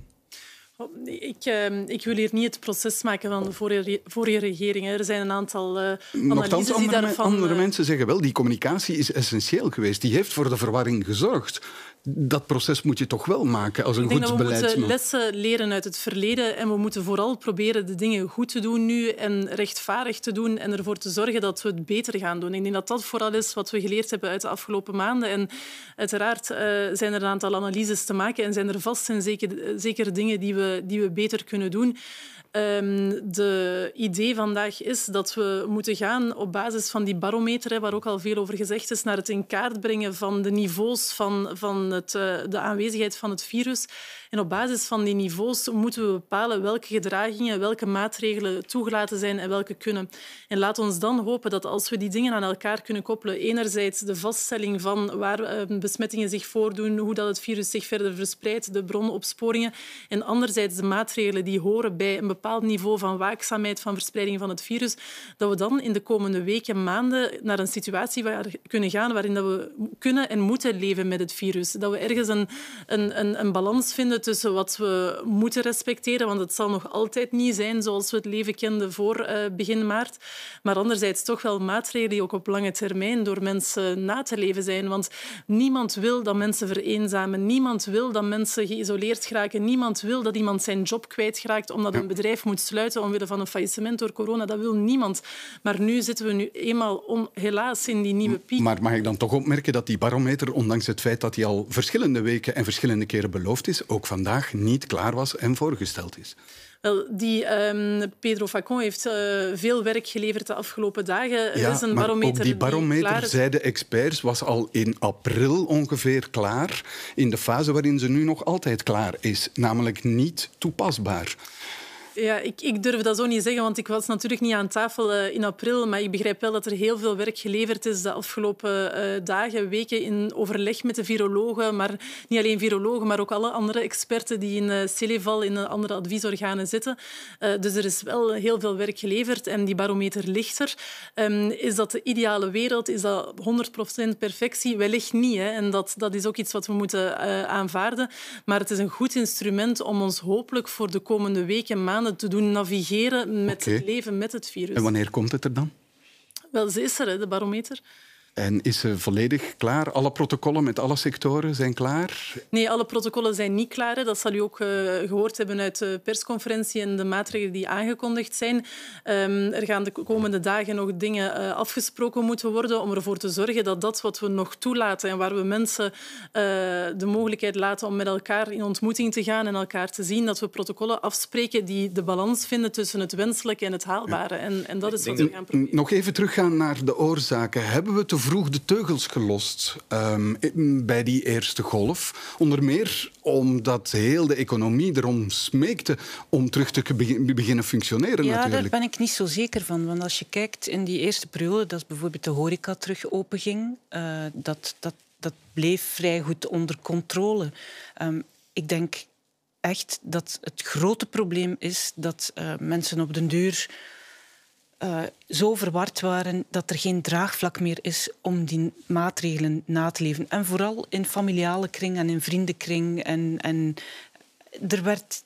Oh, ik, ehm, ik, wil hier niet het proces maken van de vorige, vorige regering. Er zijn een aantal uh, analyses die daarvan... andere eh, mensen zeggen wel, die communicatie is essentieel geweest. Die heeft voor de verwarring gezorgd dat proces moet je toch wel maken als een goed beleidsman. we moeten lessen leren uit het verleden en we moeten vooral proberen de dingen goed te doen nu en rechtvaardig te doen en ervoor te zorgen dat we het beter gaan doen. Ik denk dat dat vooral is wat we geleerd hebben uit de afgelopen maanden. En uiteraard eh, zijn er een aantal analyses te maken en zijn er vast en zeker, eh, zeker dingen die we, die we beter kunnen doen. Um, de idee vandaag is dat we moeten gaan op basis van die barometer, waar ook al veel over gezegd is, naar het in kaart brengen van de niveaus van, van het, eh, de aanwezigheid van het virus en op basis van die niveaus moeten we bepalen welke gedragingen, welke maatregelen toegelaten zijn en welke kunnen. En laat ons dan hopen dat als we die dingen aan elkaar kunnen koppelen, enerzijds de vaststelling van waar eh, besmettingen zich voordoen, hoe dat het virus zich verder verspreidt, de bronopsporingen, en anderzijds de maatregelen die horen bij een bepaald niveau van waakzaamheid van verspreiding van het virus, dat we dan in de komende weken maanden naar een situatie waar, kunnen gaan waarin dat we kunnen en moeten leven met het virus. Dat we ergens een, een, een, een balans vinden tussen wat we moeten respecteren, want het zal nog altijd niet zijn zoals we het leven kenden voor eh, begin maart. Maar anderzijds toch wel maatregelen die ook op lange termijn door mensen na te leven zijn. Want niemand wil dat mensen vereenzamen. Niemand wil dat mensen geïsoleerd geraken. Niemand wil dat iemand zijn job kwijtraakt omdat een bedrijf moet sluiten omwille van een faillissement door corona. Dat wil niemand. Maar nu zitten we nu eenmaal helaas in die nieuwe piek. Maar mag ik dan toch opmerken dat die barometer, ondanks het feit dat hij al verschillende weken en verschillende keren beloofd is, ook van vandaag niet klaar was en voorgesteld is? Wel, die ehm, Pedro Facon heeft eh, veel werk geleverd de afgelopen dagen. is een barometer. die barometer, die zeiden experts, was al in april ongeveer klaar. In de fase waarin ze nu nog altijd klaar is, namelijk niet toepasbaar. Ja, ik, ik, durf dat zo niet zeggen, want ik was natuurlijk niet aan tafel eh, in april. Maar ik begrijp wel dat er heel veel werk geleverd is de afgelopen eh, dagen, weken in overleg met de virologen. Maar niet alleen virologen, maar ook alle andere experten die in uh, Celeval, in andere adviesorganen zitten. dus er is wel heel veel werk geleverd en die barometer lichter. Um, ehm, is dat de ideale wereld? Is dat 100% perfectie? Wellicht niet. Hè? En dat, dat is ook iets wat we moeten aanvaarden. Maar het is een goed instrument om ons hopelijk voor de komende weken, maanden te doen navigeren met het leven met het virus. En wanneer komt het er dan? Wel, ze is er, de barometer. En is ze volledig klaar? Alle protocollen met alle sectoren zijn klaar? Nee, alle protocollen zijn niet klaar. Dat zal u ook eh, gehoord hebben uit de persconferentie en de maatregelen die aangekondigd zijn. Ehm, er gaan de komende dagen nog dingen eh, afgesproken moeten worden om ervoor te zorgen dat dat wat we nog toelaten en waar we mensen eh, de mogelijkheid laten om met elkaar in ontmoeting te gaan en elkaar te zien, dat we protocollen afspreken die de balans vinden tussen het wenselijke en het haalbare. En, en, dat is wat we gaan proberen. Nog even teruggaan naar de oorzaken. Hebben we te vroeg de teugels gelost ehm, bij die eerste golf. Onder meer omdat heel de economie erom smeekte om terug te beginnen functioneren. Ja, daar ben ik niet zo zeker van. Want als je kijkt in die eerste periode, dat bijvoorbeeld de horeca terug openging, uh, dat, dat, dat bleef vrij goed onder controle. Ehm, ik denk echt dat het grote probleem is dat eh, mensen op den duur eh, zo verward waren dat er geen draagvlak meer is om die maatregelen na te leven. En vooral in familiale kring en in vriendenkring. En, en er werd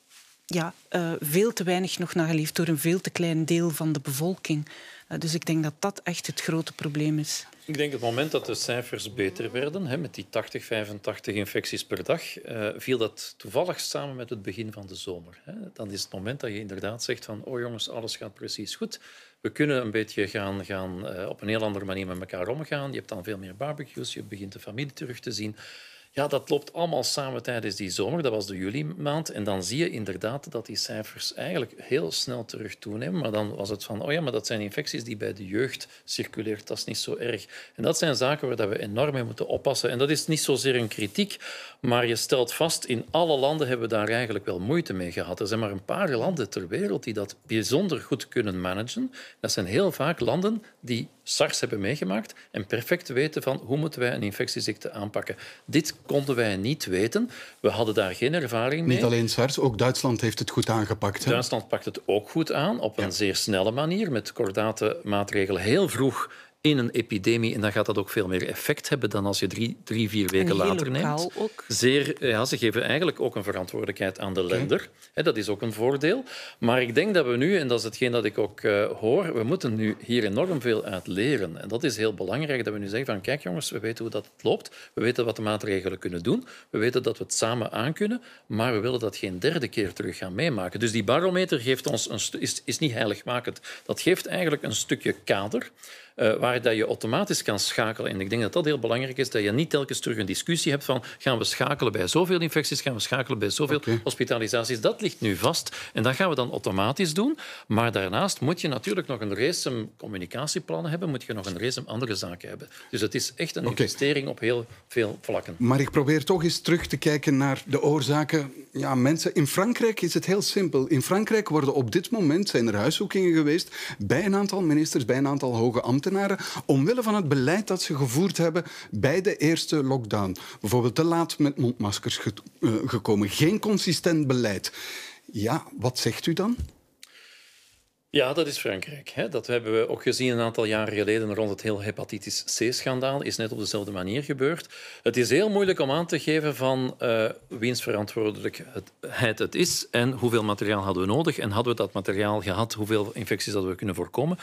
ja, eh, veel te weinig nog nageleefd door een veel te klein deel van de bevolking. Eh, dus ik denk dat dat echt het grote probleem is. Ik denk het moment dat de cijfers beter werden, hè, met die 80, 85 infecties per dag, eh, viel dat toevallig samen met het begin van de zomer. Hè. Dan is het moment dat je inderdaad zegt van, oh jongens, alles gaat precies goed. We kunnen een beetje gaan, gaan eh, op een heel andere manier met elkaar omgaan. Je hebt dan veel meer barbecues, je begint de familie terug te zien. Ja, dat loopt allemaal samen tijdens die zomer. Dat was de juli maand. En dan zie je inderdaad dat die cijfers eigenlijk heel snel terug toenemen. Maar dan was het van, oh ja, maar dat zijn infecties die bij de jeugd circuleert. Dat is niet zo erg. En dat zijn zaken waar we enorm mee moeten oppassen. En dat is niet zozeer een kritiek, maar je stelt vast, in alle landen hebben we daar eigenlijk wel moeite mee gehad. Er zijn maar een paar landen ter wereld die dat bijzonder goed kunnen managen. Dat zijn heel vaak landen die SARS hebben meegemaakt en perfect weten van hoe moeten wij een infectieziekte aanpakken. Dit konden wij niet weten. We hadden daar geen ervaring mee. Niet alleen SARS, ook Duitsland heeft het goed aangepakt. Duitsland pakt het ook goed aan, op een zeer snelle manier, met kordate maatregelen heel vroeg in een epidemie. En dan gaat dat ook veel meer effect hebben dan als je drie, drie vier weken later neemt. Zeer, ja, ze geven eigenlijk ook een verantwoordelijkheid aan de lender. dat is ook een voordeel. Maar ik denk dat we nu, en dat is hetgeen dat ik ook eh, hoor, we moeten nu hier enorm veel uit leren. En dat is heel belangrijk, dat we nu zeggen van kijk jongens, we weten hoe dat loopt. We weten wat de maatregelen kunnen doen. We weten dat we het samen aankunnen. Maar we willen dat geen derde keer terug gaan meemaken. Dus die barometer geeft ons een is, is niet heiligmakend. Dat geeft eigenlijk een stukje kader. Eh, waar dat je automatisch kan schakelen. En ik denk dat dat heel belangrijk is, dat je niet telkens terug een discussie hebt van gaan we schakelen bij zoveel infecties, gaan we schakelen bij zoveel hospitalisaties. Dat ligt nu vast en dat gaan we dan automatisch doen. Maar daarnaast moet je natuurlijk nog een race communicatieplannen hebben, moet je nog een race andere zaken hebben. Dus het is echt een investering op heel veel vlakken. Maar ik probeer toch eens terug te kijken naar de oorzaken. Ja, mensen, in Frankrijk is het heel simpel. In Frankrijk worden op dit moment zijn er huiszoekingen geweest bij een aantal ministers, bij een aantal hoge ambten omwille van het beleid dat ze gevoerd hebben bij de eerste lockdown. Bijvoorbeeld te laat met mondmaskers eh, gekomen, geen consistent beleid. Ja, wat zegt u dan? Ja, dat is Frankrijk. Hè. Dat hebben we ook gezien een aantal jaren geleden rond het heel hepatitis C-schandaal. Is net op dezelfde manier gebeurd. Het is heel moeilijk om aan te geven van uh, wiens verantwoordelijkheid het is en hoeveel materiaal hadden we nodig en hadden we dat materiaal gehad, hoeveel infecties hadden we kunnen voorkomen.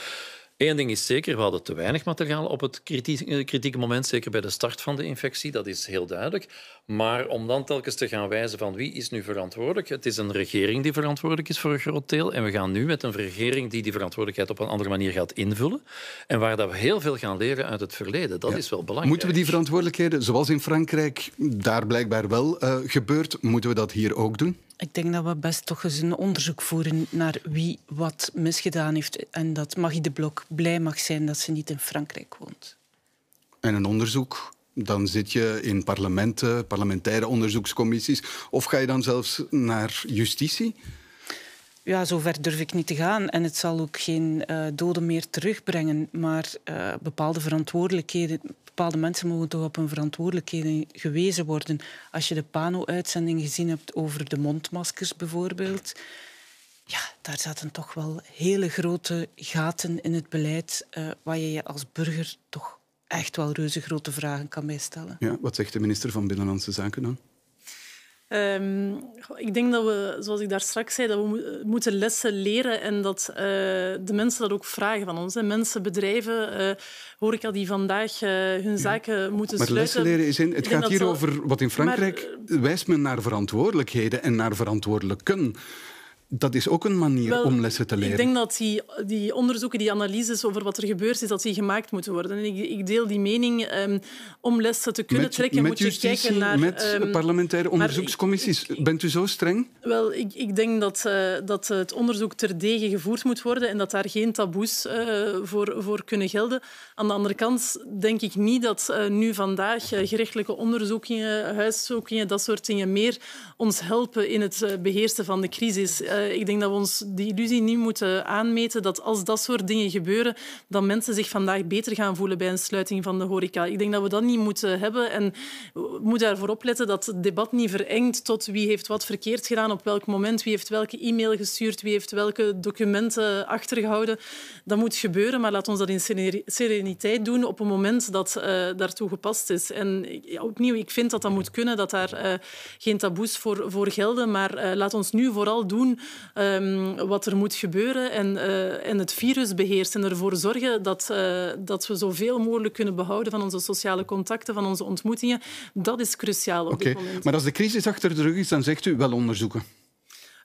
Eén ding is zeker, we hadden te weinig materiaal op het eh, kritieke moment, zeker bij de start van de infectie, dat is heel duidelijk. Maar om dan telkens te gaan wijzen van wie is nu verantwoordelijk, het is een regering die verantwoordelijk is voor een groot deel en we gaan nu met een regering die die verantwoordelijkheid op een andere manier gaat invullen en waar dat we heel veel gaan leren uit het verleden. Dat is wel belangrijk. Moeten we die verantwoordelijkheden, zoals in Frankrijk daar blijkbaar wel eh, gebeurt, moeten we dat hier ook doen? Ik denk dat we best toch eens een onderzoek voeren naar wie wat misgedaan heeft. En dat Magie de Blok blij mag zijn dat ze niet in Frankrijk woont. En een onderzoek dan zit je in parlementen, parlementaire onderzoekscommissies. Of ga je dan zelfs naar justitie? Ja, zover durf ik niet te gaan. En het zal ook geen eh, doden meer terugbrengen. Maar eh, bepaalde verantwoordelijkheden, bepaalde mensen mogen toch op hun verantwoordelijkheden gewezen worden. Als je de Pano-uitzending gezien hebt over de mondmaskers bijvoorbeeld. Ja, daar zaten toch wel hele grote gaten in het beleid uh, waar je je als burger toch echt wel reuze grote vragen kan bij stellen. Ja, wat zegt de minister van Binnenlandse Zaken dan? Ehm, ik denk dat we, zoals ik daar straks zei, dat we eh, moeten lessen leren en dat eh, de mensen dat ook vragen van ons. Hè. Mensen, bedrijven, eh, hoor ik al die vandaag hun zaken moeten maar sluiten. Maar lessen leren is in... Het gaat hier over wat in Frankrijk wijst men naar verantwoordelijkheden en naar verantwoordelijken dat is ook een manier om lessen te leren. Ik denk dat die, die, onderzoeken, die analyses over wat er gebeurd is dat die gemaakt moeten worden. ik, ik deel die mening. Ehm, om lessen te kunnen trekken, met moet justitie, je kijken naar... Met ehm, parlementaire onderzoekscommissies. Bent u zo streng? Wel, ik, ik denk dat, eh, dat het onderzoek terdege gevoerd moet worden en dat daar geen taboes eh, voor, voor kunnen gelden. Aan de andere kant denk ik niet dat eh, nu vandaag gerechtelijke onderzoekingen, huiszoekingen, dat soort dingen meer ons helpen in het beheersen van de crisis. Eh, ik denk dat we ons die illusie niet moeten aanmeten dat als dat soort dingen gebeuren, dat mensen zich vandaag beter gaan voelen bij een sluiting van de horeca. Ik denk dat we dat niet moeten hebben. En we moeten daarvoor opletten dat het debat niet verengt tot wie heeft wat verkeerd gedaan, op welk moment, wie heeft welke e-mail gestuurd, wie heeft welke documenten achtergehouden. Dat moet gebeuren, maar laat ons dat in sereniteit doen op een moment dat uh, daartoe gepast is. En opnieuw, ik vind dat dat moet kunnen, dat daar eh, geen taboes voor, voor gelden. Maar laat ons nu vooral doen Ehm, wat er moet gebeuren en, eh, het virus beheersen. En ervoor zorgen dat, eh, dat we zoveel mogelijk kunnen behouden van onze sociale contacten, van onze ontmoetingen. Dat is cruciaal op dit moment. Maar als de crisis achter de rug is, dan zegt u wel onderzoeken.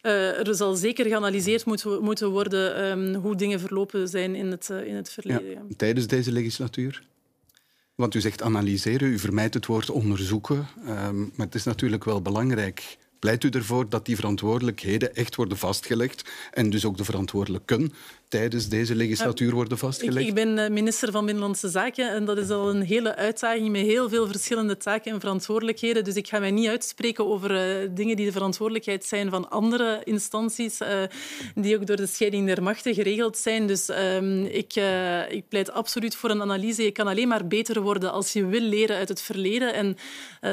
Eh, er zal zeker geanalyseerd moeten, moeten worden ehm, hoe dingen verlopen zijn in het, in het verleden. Ja, tijdens deze legislatuur? Want u zegt analyseren, u vermijdt het woord onderzoeken. Ehm, maar het is natuurlijk wel belangrijk pleit u ervoor dat die verantwoordelijkheden echt worden vastgelegd en dus ook de verantwoordelijken tijdens deze legislatuur eh, worden vastgelegd? Ik, ben eh, minister van Binnenlandse Zaken en dat is al een hele uitdaging met heel veel verschillende taken en verantwoordelijkheden. Dus ik ga mij niet uitspreken over eh, dingen die de verantwoordelijkheid zijn van andere instanties, die ook door de scheiding der machten geregeld zijn. Dus ehm, ik, ik pleit absoluut voor een analyse. Je kan alleen maar beter worden als je wil leren uit het verleden. En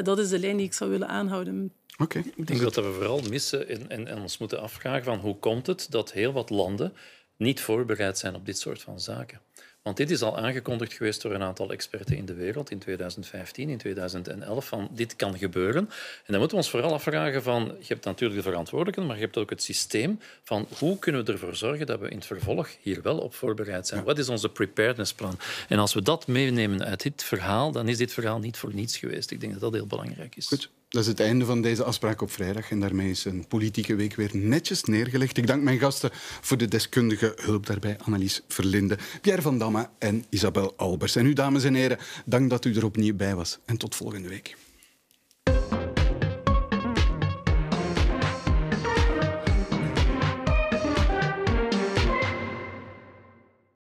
dat is de lijn die ik zou willen aanhouden. Ik denk dat we vooral missen en, en, en ons moeten afvragen van hoe komt het dat heel wat landen niet voorbereid zijn op dit soort van zaken. Want dit is al aangekondigd geweest door een aantal experten in de wereld in 2015, in 2011, van dit kan gebeuren. En dan moeten we ons vooral afvragen van, je hebt natuurlijk de verantwoordelijken, maar je hebt ook het systeem van hoe kunnen we ervoor zorgen dat we in het vervolg hier wel op voorbereid zijn. Wat is onze preparednessplan? En als we dat meenemen uit dit verhaal, dan is dit verhaal niet voor niets geweest. Ik denk dat dat heel belangrijk is. Goed. Dat is het einde van deze afspraak op vrijdag. En daarmee is een politieke week weer netjes neergelegd. Ik dank mijn gasten voor de deskundige hulp daarbij. Annelies Verlinde, Pierre van Damme en Isabel Albers. En u, dames en heren, dank dat u er opnieuw bij was. En tot volgende week.